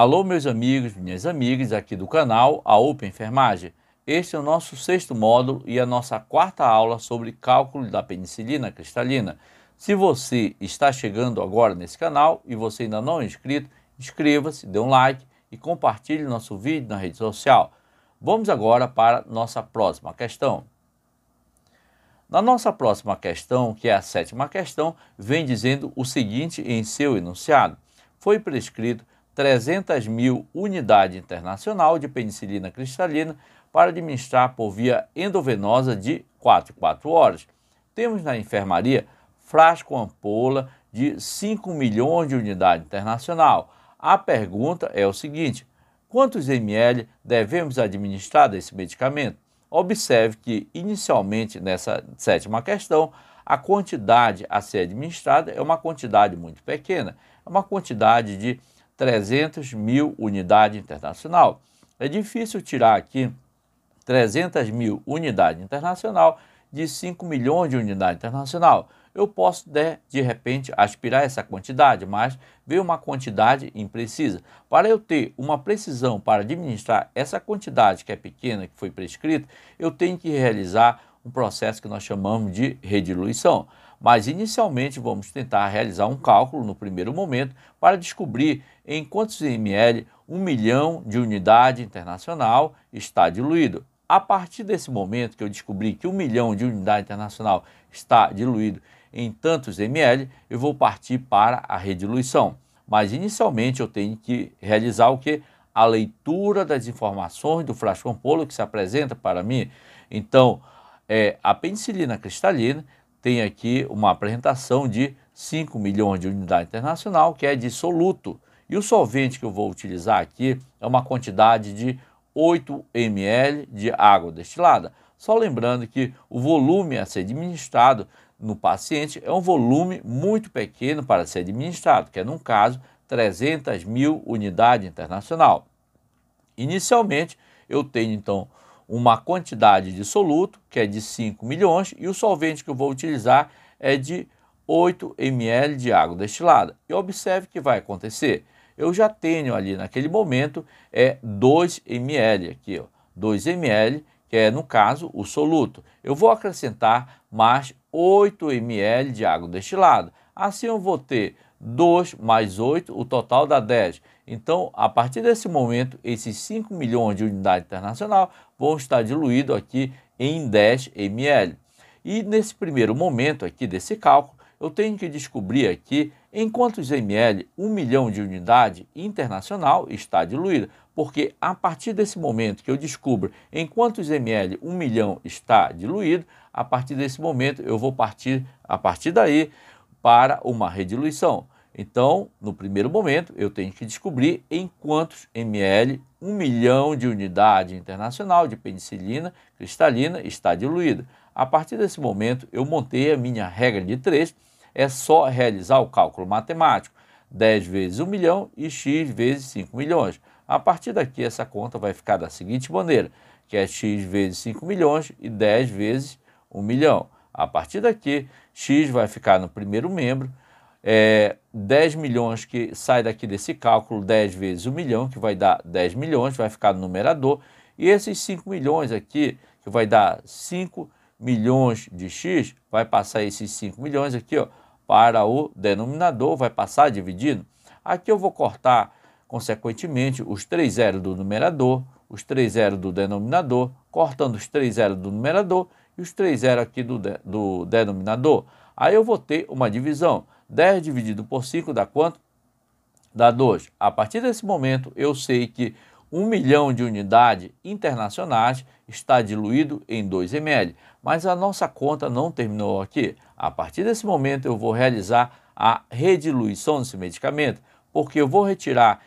Alô, meus amigos, minhas amigas aqui do canal A Open Enfermagem. Este é o nosso sexto módulo e a nossa quarta aula sobre cálculo da penicilina cristalina. Se você está chegando agora nesse canal e você ainda não é inscrito, inscreva-se, dê um like e compartilhe nosso vídeo na rede social. Vamos agora para nossa próxima questão. Na nossa próxima questão, que é a sétima questão, vem dizendo o seguinte em seu enunciado. Foi prescrito 300 mil unidades internacional de penicilina cristalina para administrar por via endovenosa de 4 4 horas. Temos na enfermaria frasco ampola de 5 milhões de unidades internacional. A pergunta é o seguinte: quantos ml devemos administrar desse medicamento? Observe que, inicialmente, nessa sétima questão, a quantidade a ser administrada é uma quantidade muito pequena, é uma quantidade de 300 mil unidades internacional. É difícil tirar aqui 300 mil unidades internacional de 5 milhões de unidades internacional. Eu posso, de, né, de repente, aspirar essa quantidade, mas veio uma quantidade imprecisa. Para eu ter uma precisão para administrar essa quantidade que é pequena, que foi prescrita, eu tenho que realizar um processo que nós chamamos de rediluição mas inicialmente vamos tentar realizar um cálculo no primeiro momento para descobrir em quantos ml um milhão de unidade internacional está diluído. A partir desse momento que eu descobri que um milhão de unidade internacional está diluído em tantos ml, eu vou partir para a rediluição. Mas inicialmente eu tenho que realizar o que? A leitura das informações do frasco ampolo que se apresenta para mim. Então, é, a penicilina cristalina tem aqui uma apresentação de 5 milhões de unidade internacional, que é de soluto. E o solvente que eu vou utilizar aqui é uma quantidade de 8 ml de água destilada. Só lembrando que o volume a ser administrado no paciente é um volume muito pequeno para ser administrado, que é, no caso, 300 mil unidades internacional. Inicialmente, eu tenho, então, uma quantidade de soluto, que é de 5 milhões, e o solvente que eu vou utilizar é de 8 ml de água destilada. E observe o que vai acontecer. Eu já tenho ali naquele momento é 2 ml aqui, ó, 2 ml, que é no caso o soluto. Eu vou acrescentar mais 8 ml de água destilada. Assim eu vou ter 2 mais 8, o total dá 10. Então, a partir desse momento, esses 5 milhões de unidade internacional vão estar diluídos aqui em 10 ml. E nesse primeiro momento aqui desse cálculo, eu tenho que descobrir aqui em quantos ml 1 milhão de unidade internacional está diluída, porque a partir desse momento que eu descubro em quantos ml 1 milhão está diluído, a partir desse momento eu vou partir a partir daí para uma rediluição. Então, no primeiro momento, eu tenho que descobrir em quantos ml um milhão de unidade internacional de penicilina cristalina está diluída. A partir desse momento, eu montei a minha regra de 3, é só realizar o cálculo matemático, 10 vezes 1 milhão e x vezes 5 milhões. A partir daqui, essa conta vai ficar da seguinte maneira, que é x vezes 5 milhões e 10 vezes 1 milhão. A partir daqui, x vai ficar no primeiro membro, é, 10 milhões que sai daqui desse cálculo, 10 vezes 1 milhão, que vai dar 10 milhões, vai ficar no numerador. E esses 5 milhões aqui, que vai dar 5 milhões de x, vai passar esses 5 milhões aqui ó, para o denominador, vai passar dividindo. Aqui eu vou cortar, consequentemente, os 3 zeros do numerador, os 3 zeros do denominador, cortando os 3 zeros do numerador e os 3 zeros aqui do, de, do denominador. Aí eu vou ter uma divisão. 10 dividido por 5 dá quanto? Dá 2. A partir desse momento, eu sei que 1 milhão de unidades internacionais está diluído em 2 ml. Mas a nossa conta não terminou aqui. A partir desse momento, eu vou realizar a rediluição desse medicamento, porque eu vou retirar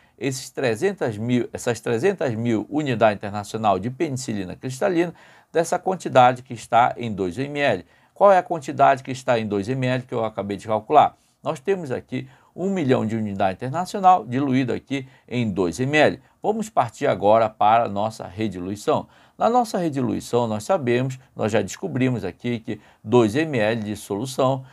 300 mil, essas 300 mil unidades internacional de penicilina cristalina dessa quantidade que está em 2 ml. Qual é a quantidade que está em 2 ml que eu acabei de calcular? Nós temos aqui 1 milhão de unidade internacional, diluído aqui em 2 ml. Vamos partir agora para a nossa rediluição. Na nossa rediluição, nós sabemos, nós já descobrimos aqui que 2 ml de solução,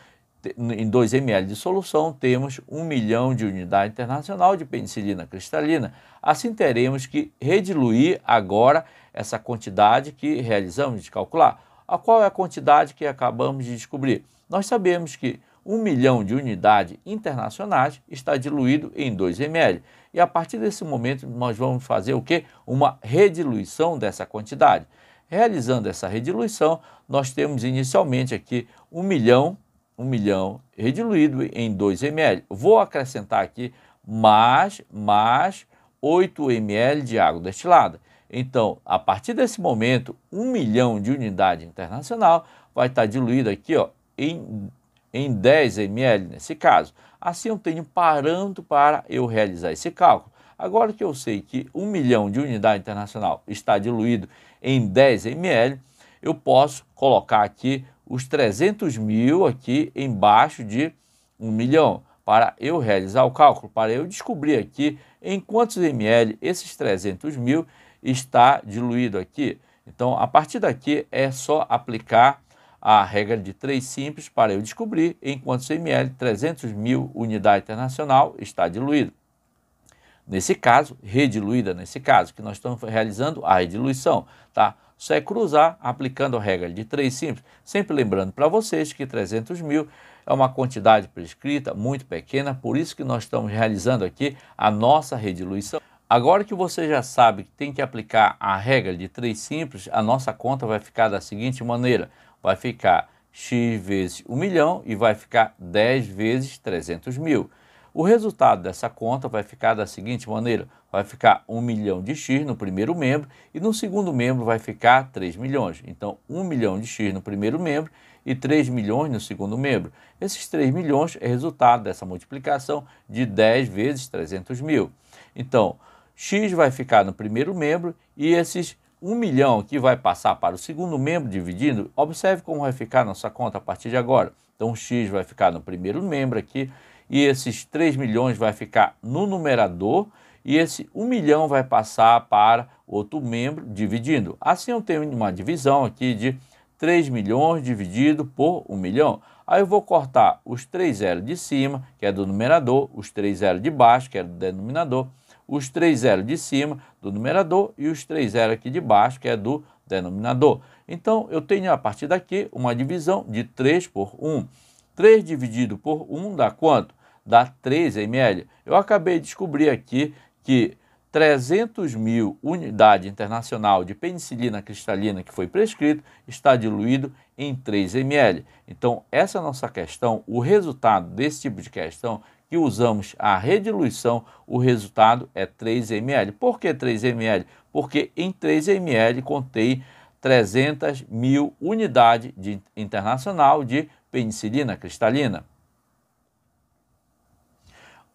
em 2 ml de solução, temos 1 milhão de unidade internacional de penicilina cristalina. Assim, teremos que rediluir agora essa quantidade que realizamos de calcular. A qual é a quantidade que acabamos de descobrir? Nós sabemos que 1 milhão de unidades internacionais está diluído em 2 ml. E a partir desse momento nós vamos fazer o que? Uma rediluição dessa quantidade. Realizando essa rediluição, nós temos inicialmente aqui 1 milhão, 1 milhão rediluído em 2 ml. Vou acrescentar aqui mais, mais 8 ml de água destilada. Então, a partir desse momento, 1 milhão de unidade internacional vai estar diluído aqui ó, em em 10 ml nesse caso. Assim eu tenho parâmetro para eu realizar esse cálculo. Agora que eu sei que 1 milhão de unidade internacional está diluído em 10 ml, eu posso colocar aqui os 300 mil aqui embaixo de 1 milhão para eu realizar o cálculo, para eu descobrir aqui em quantos ml esses 300 mil está diluído aqui. Então, a partir daqui é só aplicar a regra de três simples para eu descobrir em quantos ml 300 mil unidade internacional está diluído. Nesse caso, rediluída nesse caso, que nós estamos realizando a rediluição, tá? Só é cruzar aplicando a regra de três simples, sempre lembrando para vocês que 300 mil é uma quantidade prescrita muito pequena, por isso que nós estamos realizando aqui a nossa rediluição. Agora que você já sabe que tem que aplicar a regra de três simples, a nossa conta vai ficar da seguinte maneira: vai ficar x vezes 1 milhão e vai ficar 10 vezes 300 mil. O resultado dessa conta vai ficar da seguinte maneira: vai ficar 1 milhão de x no primeiro membro e no segundo membro vai ficar 3 milhões. Então, 1 milhão de x no primeiro membro e 3 milhões no segundo membro. Esses 3 milhões é resultado dessa multiplicação de 10 vezes 300 mil. Então, x vai ficar no primeiro membro e esses um milhão que vai passar para o segundo membro dividindo, observe como vai ficar nossa conta a partir de agora. Então, o X vai ficar no primeiro membro aqui, e esses 3 milhões vai ficar no numerador, e esse 1 milhão vai passar para outro membro dividindo. Assim, eu tenho uma divisão aqui de 3 milhões dividido por 1 milhão. Aí eu vou cortar os três zeros de cima, que é do numerador, os três zeros de baixo, que é do denominador, os três zeros de cima do numerador e os três zeros aqui de baixo, que é do denominador. Então, eu tenho a partir daqui uma divisão de 3 por 1. 3 dividido por 1 dá quanto? Dá 3 ml. Eu acabei de descobrir aqui que 300 mil unidade internacional de penicilina cristalina que foi prescrito está diluído em 3 ml. Então, essa é nossa questão, o resultado desse tipo de questão que usamos a rediluição, o resultado é 3 ml. Por que 3 ml? Porque em 3 ml contei 300 mil unidades de, internacional de penicilina cristalina.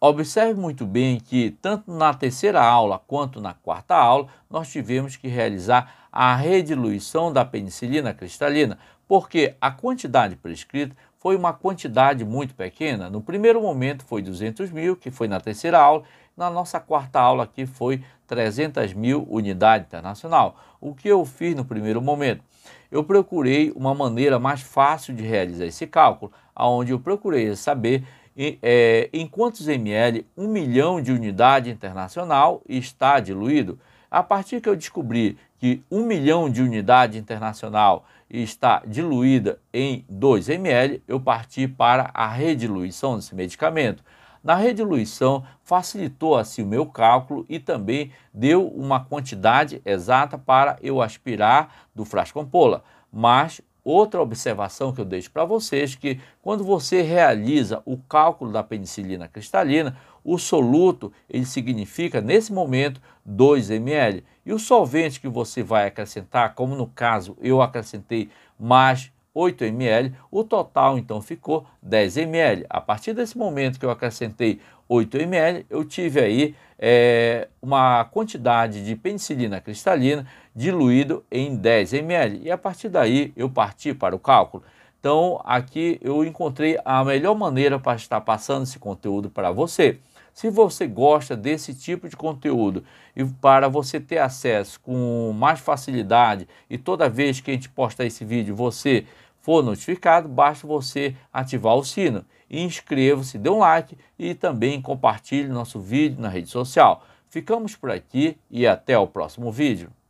Observe muito bem que, tanto na terceira aula quanto na quarta aula, nós tivemos que realizar a rediluição da penicilina cristalina, porque a quantidade prescrita foi uma quantidade muito pequena. No primeiro momento foi 200 mil, que foi na terceira aula. Na nossa quarta aula aqui foi 300 mil unidade internacional. O que eu fiz no primeiro momento? Eu procurei uma maneira mais fácil de realizar esse cálculo, aonde eu procurei saber em, é, em quantos ml um milhão de unidade internacional está diluído. A partir que eu descobri que 1 milhão de unidade internacional está diluída em 2 ml, eu parti para a rediluição desse medicamento. Na rediluição, facilitou assim o meu cálculo e também deu uma quantidade exata para eu aspirar do frasco ampola. Mas outra observação que eu deixo para vocês é que quando você realiza o cálculo da penicilina cristalina, o soluto, ele significa, nesse momento, 2 ml. E o solvente que você vai acrescentar, como no caso eu acrescentei mais 8 ml, o total então ficou 10 ml. A partir desse momento que eu acrescentei 8 ml, eu tive aí é, uma quantidade de penicilina cristalina diluído em 10 ml. E a partir daí eu parti para o cálculo. Então aqui eu encontrei a melhor maneira para estar passando esse conteúdo para você. Se você gosta desse tipo de conteúdo e para você ter acesso com mais facilidade e toda vez que a gente postar esse vídeo você for notificado, basta você ativar o sino. Inscreva-se, dê um like e também compartilhe nosso vídeo na rede social. Ficamos por aqui e até o próximo vídeo.